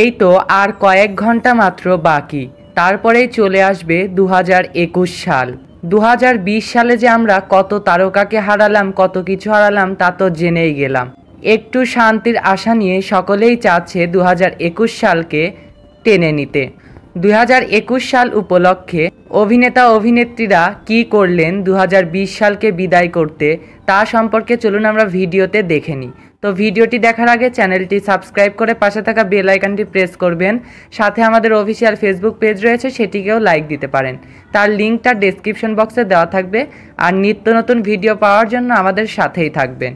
এই তো আর কয়েক ঘন্টা মাত্র বাকি তারপরেই চলে আসবে দু সাল দু সালে যে আমরা কত তারকাকে হারালাম কত কিছু হারালাম তা তো জেনেই গেলাম একটু শান্তির আশা নিয়ে সকলেই চাচ্ছে দু সালকে টেনে নিতে দু সাল উপলক্ষে অভিনেতা অভিনেত্রীরা কি করলেন দু সালকে বিদায় করতে তা সম্পর্কে চলুন আমরা ভিডিওতে দেখে নিই তো ভিডিওটি দেখার আগে চ্যানেলটি সাবস্ক্রাইব করে পাশে থাকা বেল আইকনটি প্রেস করবেন সাথে আমাদের অফিসিয়াল ফেসবুক পেজ রয়েছে সেটিকেও লাইক দিতে পারেন তার লিঙ্কটা ডেসক্রিপশন বক্সে দেওয়া থাকবে আর নিত্য নতুন ভিডিও পাওয়ার জন্য আমাদের সাথেই থাকবেন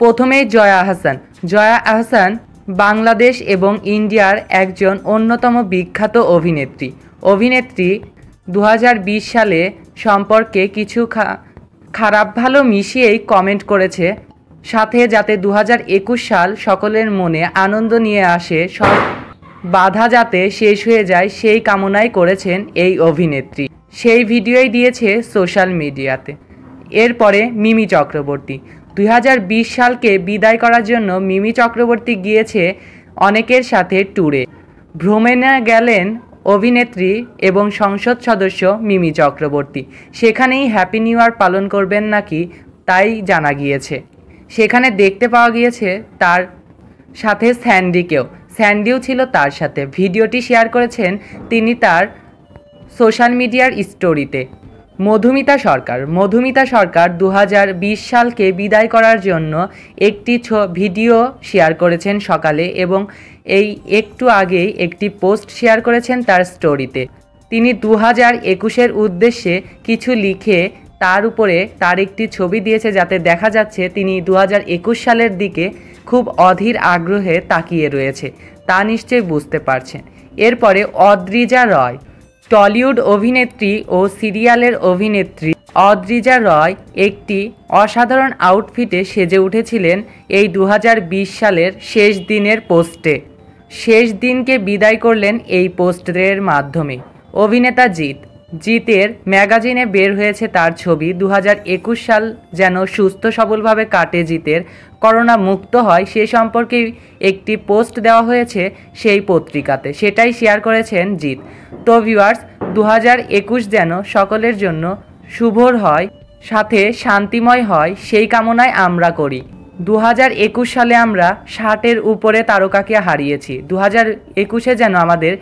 প্রথমেই জয়া আহসান জয়া আহসান বাংলাদেশ এবং ইন্ডিয়ার একজন অন্যতম বিখ্যাত অভিনেত্রী অভিনেত্রী দু সালে সম্পর্কে কিছু খারাপ ভালো মিশিয়েই কমেন্ট করেছে সাথে যাতে দু সাল সকলের মনে আনন্দ নিয়ে আসে সব বাধা যাতে শেষ হয়ে যায় সেই কামনাই করেছেন এই অভিনেত্রী সেই ভিডিওই দিয়েছে সোশ্যাল মিডিয়াতে এরপরে মিমি চক্রবর্তী দুই সালকে বিদায় করার জন্য মিমি চক্রবর্তী গিয়েছে অনেকের সাথে ট্যুরে ভ্রমণে গেলেন অভিনেত্রী এবং সংসদ সদস্য মিমি চক্রবর্তী সেখানেই হ্যাপি নিউ ইয়ার পালন করবেন নাকি তাই জানা গিয়েছে সেখানে দেখতে পাওয়া গিয়েছে তার সাথে স্যান্ডিকেও স্যান্ডিও ছিল তার সাথে ভিডিওটি শেয়ার করেছেন তিনি তার সোশ্যাল মিডিয়ার স্টোরিতে মধুমিতা সরকার মধুমিতা সরকার দু সালকে বিদায় করার জন্য একটি ছ ভিডিও শেয়ার করেছেন সকালে এবং এই একটু আগেই একটি পোস্ট শেয়ার করেছেন তার স্টোরিতে তিনি দু হাজার একুশের উদ্দেশ্যে কিছু লিখে তার উপরে তার একটি ছবি দিয়েছে যাতে দেখা যাচ্ছে তিনি দু হাজার একুশ সালের দিকে খুব অধীর আগ্রহে তাকিয়ে রয়েছে তা নিশ্চয়ই বুঝতে পারছেন এরপরে অদ্রিজা রয় টলিউড অভিনেত্রী ও সিরিয়ালের অভিনেত্রী অদ্রিজা রয় একটি অসাধারণ আউটফিটে সেজে উঠেছিলেন এই দু সালের শেষ দিনের পোস্টে শেষ দিনকে বিদায় করলেন এই পোস্টের মাধ্যমে অভিনেতা জিৎ জিতের ম্যাগাজিনে বের হয়েছে তার ছবি দু সাল যেন সুস্থ সবলভাবে কাটে জিতের করোনা মুক্ত হয় সে সম্পর্কে একটি পোস্ট দেওয়া হয়েছে সেই পত্রিকাতে সেটাই শেয়ার করেছেন জিত তো ভিউয়ার্স দু যেন সকলের জন্য শুভর হয় সাথে শান্তিময় হয় সেই কামনায় আমরা করি দু একুশ সালে আমরা ষাটের উপরে তারকাকে হারিয়েছি দু হাজার একুশে যেন আমাদের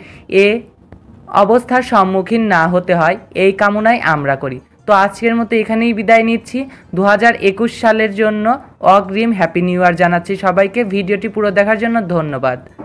এ অবস্থার সম্মুখীন না হতে হয় এই কামনাই আমরা করি তো আজকের মতো এখানেই বিদায় নিচ্ছি দু সালের জন্য অগ্রিম হ্যাপি নিউ ইয়ার জানাচ্ছি সবাইকে ভিডিওটি পুরো দেখার জন্য ধন্যবাদ